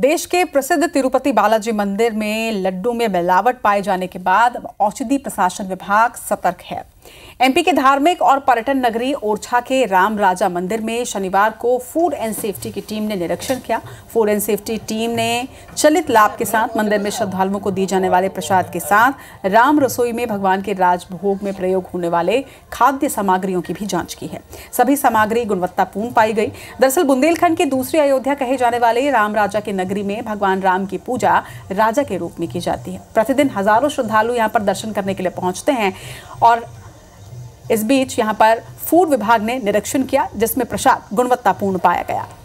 देश के प्रसिद्ध तिरुपति बालाजी मंदिर में लड्डू में मिलावट पाए जाने के बाद औषधि प्रशासन विभाग सतर्क है एमपी के धार्मिक और पर्यटन नगरी ओरछा के राम राजा मंदिर में शनिवार को फूड एंड सेफ्टी की टीम ने निरीक्षण किया फूड एंड सेफ्टी टीम ने चलित लाभ के साथ मंदिर में श्रद्धालुओं को दी जाने वाले प्रसाद के साथ राम रसोई में भगवान के राजभोग में प्रयोग होने वाले खाद्य सामग्रियों की भी जाँच की है सभी सामग्री गुणवत्तापूर्ण पाई गई दरअसल बुंदेलखंड के दूसरी अयोध्या कहे जाने वाले राम राजा की नगरी में भगवान राम की पूजा राजा के रूप में की जाती है प्रतिदिन हजारों श्रद्धालु यहाँ पर दर्शन करने के लिए पहुंचते हैं और इस बीच यहाँ पर फूड विभाग ने निरीक्षण किया जिसमें प्रसाद गुणवत्तापूर्ण पाया गया